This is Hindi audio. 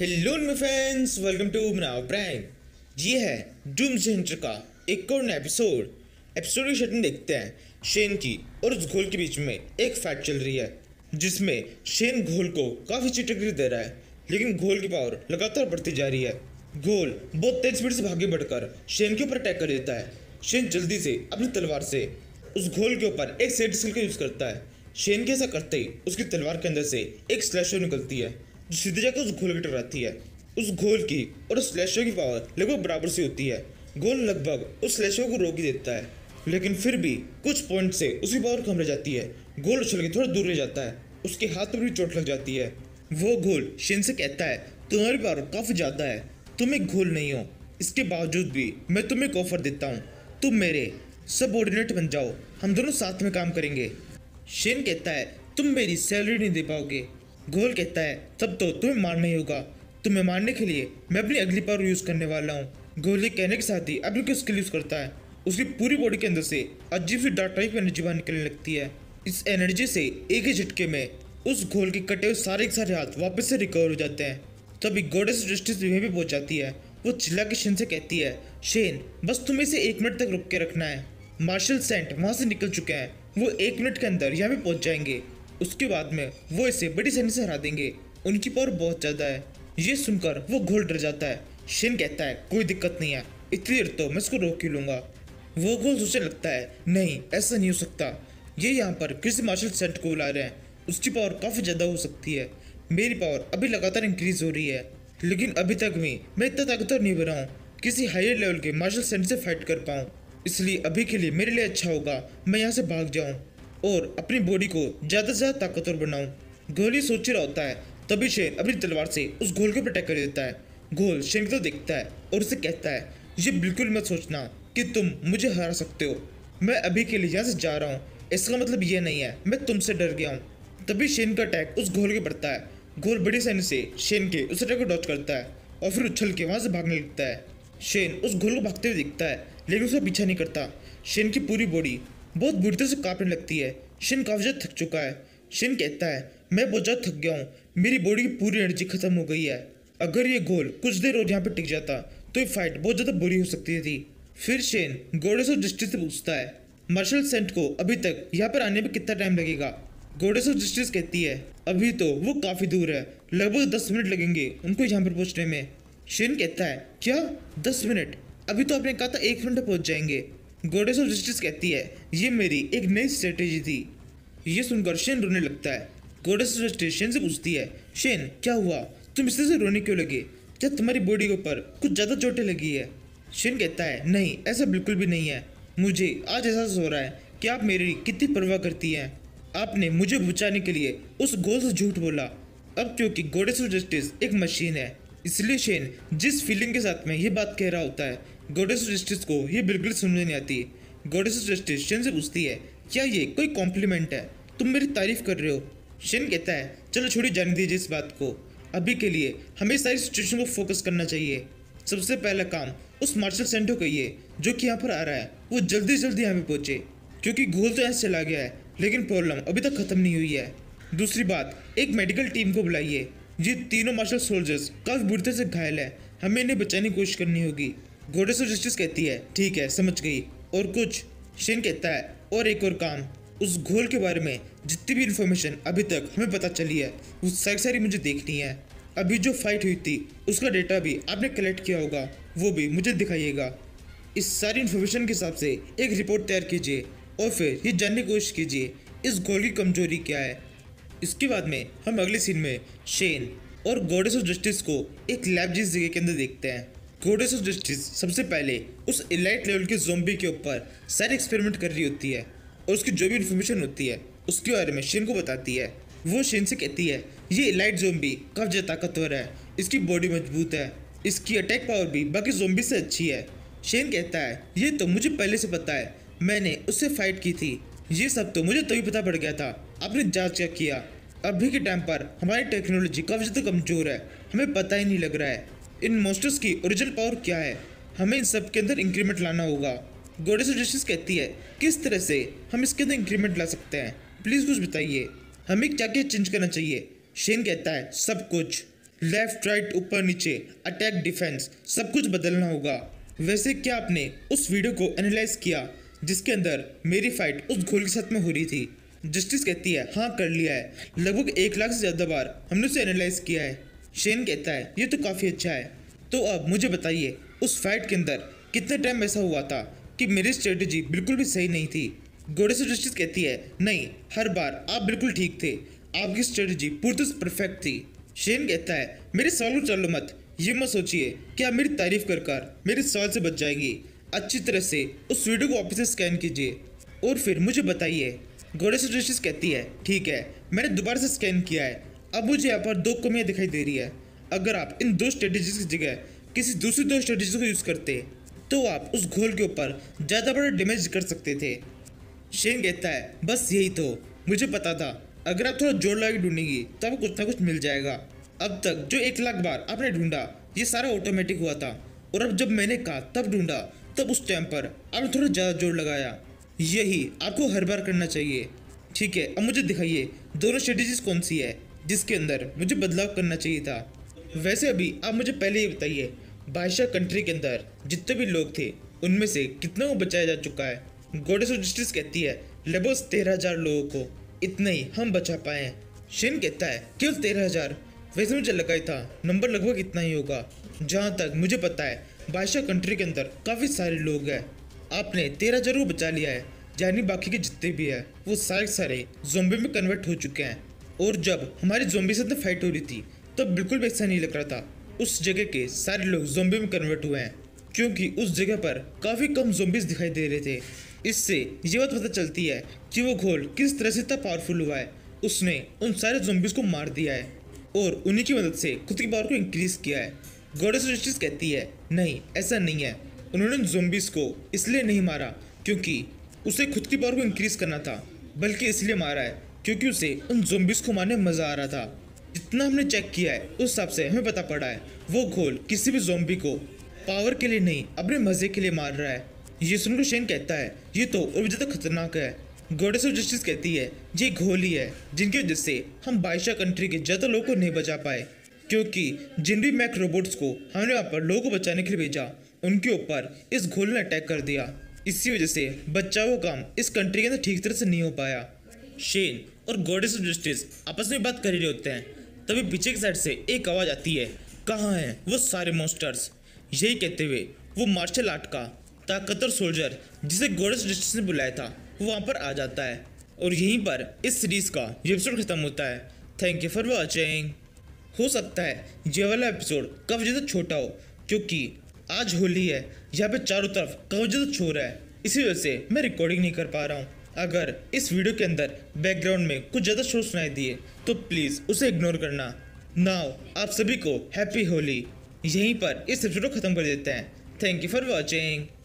hello friends welcome to Manav prime ये है डूम सेंटर का एक और एपिसोड एपिसोड की शटिंग देखते हैं शेन की और उस घोल के बीच में एक फैट चल रही है जिसमें शेन घोल को काफ़ी चिटकरी दे रहा है लेकिन घोल की पावर लगातार बढ़ती जा रही है घोल बहुत तेज स्पीड से भागे बढ़कर शेन के ऊपर अटैक कर देता है शेन जल्दी से अपनी तलवार से उस घोल के ऊपर एक सेट स्किल का यूज़ करता है शेन के ऐसा करते ही उसकी तलवार के अंदर से एक स्लैशर निकलती है सीधे जाकर उस घोल की टकराती है उस घोल की और उस स्लैशो की पावर लगभग बराबर सी होती है गोल लगभग उस स्लैशो को रोक ही देता है लेकिन फिर भी कुछ पॉइंट से उसकी पावर कम रह जाती है गोल उछल के थोड़ा दूर रह जाता है उसके हाथ पर भी चोट लग जाती है वो घोल शेन से कहता है तुम्हारी पावर काफ़ी ज़्यादा है तुम एक घोल नहीं हो इसके बावजूद भी मैं तुम्हें एक ऑफर देता हूँ तुम मेरे सब ऑर्डिनेट बन जाओ हम दोनों साथ में काम करेंगे शेन कहता है तुम मेरी सैलरी नहीं दे पाओगे गोल कहता है तब तो तुम्हें मारना ही होगा तुम्हें मारने के लिए मैं अपनी अगली पावर यूज़ करने वाला हूँ ये कहने के साथ ही अभी की स्किल यूज़ करता है उसकी पूरी बॉडी के अंदर से अजीब सी डाटा टाइप एनर्जी बाहर निकलने लगती है इस एनर्जी से एक ही झटके में उस घोल के कटे हुए सारे के सारे हाथ वापस से रिकवर हो जाते हैं तभी गोडेस दृष्टि से भी पहुंच जाती है वो चिल्ला के शेन से कहती है शेन बस तुम्हें इसे एक मिनट तक रुक के रखना है मार्शल सेंट वहां से निकल चुके हैं वो एक मिनट के अंदर यहाँ पे पहुंच जाएंगे उसके बाद में वो इसे बड़ी सैनी से हरा देंगे उनकी पावर बहुत ज़्यादा है ये सुनकर वो घोल डर जाता है शिन कहता है कोई दिक्कत नहीं है इतनी देर तो मैं इसको रोक ही लूँगा वो घोल सोचने लगता है नहीं ऐसा नहीं हो सकता ये यहाँ पर किसी मार्शल सेंट को बुला रहे हैं उसकी पावर काफ़ी ज़्यादा हो सकती है मेरी पावर अभी लगातार इंक्रीज हो रही है लेकिन अभी तक भी मैं इतना ताकतवर नहीं बना हूँ किसी हायर लेवल के मार्शल सेंट से फाइट कर पाऊँ इसलिए अभी के लिए मेरे लिए अच्छा होगा मैं यहाँ से भाग जाऊँ और अपनी बॉडी को ज़्यादा से ज़्यादा ताकतवर बनाऊँ गोली सोच रहा होता है तभी शेर अपनी तलवार से उस घोल को अटैक कर देता है घोल शेर को तो देखता है और उसे कहता है ये बिल्कुल मत सोचना कि तुम मुझे हरा सकते हो मैं अभी के लिए यहाँ से जा रहा हूँ इसका मतलब ये नहीं है मैं तुमसे डर गया हूँ तभी शेन का अटैक उस घोल के पड़ता है घोल बड़ी सैन्य से शेन के उस अटैक को डॉच करता है और फिर उछल के वहाँ से भागने लगता है शेन उस घोल को भागते हुए दिखता है लेकिन उसका पीछा नहीं करता शेन की पूरी बॉडी बहुत बुरी तरह से कांपने लगती है शिन काफी ज्यादा थक चुका है शिन कहता है मैं बहुत ज़्यादा थक गया हूँ मेरी बॉडी की पूरी एनर्जी खत्म हो गई है अगर ये गोल कुछ देर और यहाँ पर टिक जाता तो ये फाइट बहुत ज़्यादा बुरी हो सकती थी फिर शेन गोडेस ऑफ जस्टिस से पूछता है मार्शल सेंट को अभी तक यहाँ पर आने में कितना टाइम लगेगा गोडेस ऑफ जस्टिस कहती है अभी तो वो काफ़ी दूर है लगभग दस मिनट लगेंगे उनको यहाँ पर पहुँचने में शेन कहता है क्या दस मिनट अभी तो आपने कहा था एक मिनट पहुंच पहुँच जाएंगे गोडेस ऑफ जस्टिस कहती है ये मेरी एक नई स्ट्रेटेजी थी ये सुनकर शेन रोने लगता है गोडेस ऑफ जस्टिस शेन से पूछती है शेन क्या हुआ तुम इससे से रोने क्यों लगे क्या तुम्हारी बॉडी के ऊपर कुछ ज़्यादा चोटें लगी है शेन कहता है नहीं ऐसा बिल्कुल भी नहीं है मुझे आज एहसास हो रहा है कि आप मेरी कितनी परवाह करती हैं आपने मुझे बचाने के लिए उस गोल से झूठ बोला अब क्योंकि गोडेस ऑफ जस्टिस एक मशीन है इसलिए शेन जिस फीलिंग के साथ में ये बात कह रहा होता है गोडेस जस्टिस को ये बिल्कुल समझ नहीं आती गोडेस जस्टिस शन से पूछती है क्या ये कोई कॉम्प्लीमेंट है तुम मेरी तारीफ कर रहे हो शन कहता है चलो छोड़ी जान दीजिए इस बात को अभी के लिए हमें सारी सिचुएशन को फोकस करना चाहिए सबसे पहला काम उस मार्शल सेंटो को ये जो कि यहाँ पर आ रहा है वो जल्दी जल्दी यहाँ पे पहुँचे क्योंकि घोल तो यहाँ चला गया है लेकिन प्रॉब्लम अभी तक ख़त्म नहीं हुई है दूसरी बात एक मेडिकल टीम को बुलाइए ये तीनों मार्शल सोल्जर्स काफ़ी बुरी तरह से घायल है हमें इन्हें बचाने की कोशिश करनी होगी गोडेसो जस्टिस कहती है ठीक है समझ गई और कुछ शिन कहता है और एक और काम उस घोल के बारे में जितनी भी इन्फॉर्मेशन अभी तक हमें पता चली है वो सारी सारी मुझे देखनी है अभी जो फाइट हुई थी उसका डेटा भी आपने कलेक्ट किया होगा वो भी मुझे दिखाइएगा इस सारी इन्फॉर्मेशन के हिसाब से एक रिपोर्ट तैयार कीजिए और फिर ये जानने की कोशिश कीजिए इस घोल की कमजोरी क्या है इसके बाद में हम अगले सीन में शेन और गॉडेस ऑफ जस्टिस को एक लैब जिस जगह के अंदर देखते हैं गोडेस ऑफ जस्टिस सबसे पहले उस इलाइट लेवल के जोम्बी के ऊपर सारे एक्सपेरिमेंट कर रही होती है और उसकी जो भी इन्फॉर्मेशन होती है उसके बारे में शेन को बताती है वो शेन से कहती है ये इलाइट जोम्बी जो ताकतवर है इसकी बॉडी मजबूत है इसकी अटैक पावर भी बाकी जोम्बी से अच्छी है शेन कहता है ये तो मुझे पहले से पता है मैंने उससे फाइट की थी ये सब तो मुझे तभी पता पड़ गया था आपने जांच क्या किया अभी के टाइम पर हमारी टेक्नोलॉजी काफ़ी ज़्यादा कमज़ोर है हमें पता ही नहीं लग रहा है इन मोस्टर्स की ओरिजिनल पावर क्या है हमें इन सब के अंदर इंक्रीमेंट लाना होगा गोडेस डिशेस कहती है किस तरह से हम इसके अंदर इंक्रीमेंट ला सकते हैं प्लीज़ कुछ बताइए हमें क्या क्या चेंज करना चाहिए शेन कहता है सब कुछ लेफ्ट राइट ऊपर नीचे अटैक डिफेंस सब कुछ बदलना होगा वैसे क्या आपने उस वीडियो को एनालाइज किया जिसके अंदर मेरी फाइट उस घोल के साथ में हो रही थी जस्टिस कहती है हाँ कर लिया है लगभग एक लाख से ज़्यादा बार हमने उसे एनालाइज किया है शेन कहता है ये तो काफ़ी अच्छा है तो अब मुझे बताइए उस फाइट के अंदर कितने टाइम ऐसा हुआ था कि मेरी स्ट्रेटजी बिल्कुल भी सही नहीं थी गोडे से जस्टिस कहती है नहीं हर बार आप बिल्कुल ठीक थे आपकी स्ट्रेटजी तरह परफेक्ट थी शेन कहता है मेरे सवाल को चलो मत ये मत सोचिए कि आप मेरी तारीफ कर कर मेरे सवाल से बच जाएंगी अच्छी तरह से उस वीडियो को वापस से स्कैन कीजिए और फिर मुझे बताइए गोडे से जस्टिस कहती है ठीक है मैंने दोबारा से स्कैन किया है अब मुझे यहाँ पर दो कमियाँ दिखाई दे रही है अगर आप इन दो स्ट्रेटेजीज की जगह किसी दूसरी दो स्ट्रेटेजी को यूज़ करते तो आप उस घोल के ऊपर ज़्यादा बड़ा डैमेज कर सकते थे शेन कहता है बस यही तो मुझे पता था अगर आप थोड़ा जोर लगा ढूंढेंगी तो आपको कुछ ना कुछ मिल जाएगा अब तक जो एक लाख बार आपने ढूंढा ये सारा ऑटोमेटिक हुआ था और अब जब मैंने कहा तब ढूंढा तब उस टाइम पर आपने थोड़ा ज़्यादा जोर लगाया यही आपको हर बार करना चाहिए ठीक है अब मुझे दिखाइए दोनों स्ट्रेटेजीज कौन सी है जिसके अंदर मुझे बदलाव करना चाहिए था वैसे अभी आप मुझे पहले ही बताइए बादशाह कंट्री के अंदर जितने भी लोग थे उनमें से कितना को बचाया जा चुका है गोडेस ऑफ जस्टिस कहती है लगभग तेरह हजार लोगों को इतना ही हम बचा पाए हैं शिन कहता है क्यों तेरह हजार वैसे मुझे लगा ही था नंबर लगभग इतना ही होगा जहाँ तक मुझे पता है बादशाह कंट्री के अंदर काफ़ी सारे लोग हैं आपने तेरह हजार को बचा लिया है यानी बाकी के जितने भी है वो सारे सारे जोम्बे में कन्वर्ट हो चुके हैं और जब हमारी जोम्बी से फाइट हो रही थी तब तो बिल्कुल भी ऐसा नहीं लग रहा था उस जगह के सारे लोग जोम्बी में कन्वर्ट हुए हैं क्योंकि उस जगह पर काफ़ी कम जोम्बिस दिखाई दे रहे थे इससे ये बात पता चलती है कि वो घोल किस तरह से इतना पावरफुल हुआ है उसने उन सारे जोम्बिस को मार दिया है और उन्हीं की मदद से खुद की पावर को इंक्रीज किया है गोडेस जस्टिस कहती है नहीं ऐसा नहीं है उन्होंने जोम्बिस को इसलिए नहीं मारा क्योंकि उसे खुद की पावर को इंक्रीज करना था बल्कि इसलिए मारा है क्योंकि उसे उन जुम्बिस को मारने मज़ा आ रहा था जितना हमने चेक किया है उस हिसाब से हमें पता पड़ा है वो घोल किसी भी जोम्बी को पावर के लिए नहीं अपने मज़े के लिए मार रहा है ये सुनकर शेन कहता है ये तो और भी ज़्यादा खतरनाक है गोडेस ऑफ जस्टिस कहती है ये घोल ही है जिनकी वजह से हम बाइशा कंट्री के ज़्यादा लोगों को नहीं बचा पाए क्योंकि जिन भी मैक रोबोट्स को हमने वहाँ पर लोगों को बचाने के लिए भेजा उनके ऊपर इस घोल ने अटैक कर दिया इसी वजह से बच्चा वो काम इस कंट्री के अंदर ठीक तरह से नहीं हो पाया शेन और गॉडेस ऑफ जस्टिस आपस में बात कर रहे होते हैं तभी पीछे की साइड से एक आवाज़ आती है कहाँ है वो सारे मोस्टर्स यही कहते हुए वो मार्शल आर्ट का ताकतवर सोल्जर जिसे गोडेस जस्टिस ने बुलाया था वो वहाँ पर आ जाता है और यहीं पर इस सीरीज़ का ये एपिसोड ख़त्म होता है थैंक यू फॉर वॉचिंग हो सकता है ये वाला एपिसोड कब ज़्यादा छोटा हो क्योंकि आज होली है यहाँ पे चारों तरफ कब ज़्यादा छोर है इसी वजह से मैं रिकॉर्डिंग नहीं कर पा रहा हूँ अगर इस वीडियो के अंदर बैकग्राउंड में कुछ ज़्यादा शोर सुनाई दिए तो प्लीज़ उसे इग्नोर करना नाउ आप सभी को हैप्पी होली यहीं पर इस एपिसोड को ख़त्म कर देते हैं थैंक यू फॉर वॉचिंग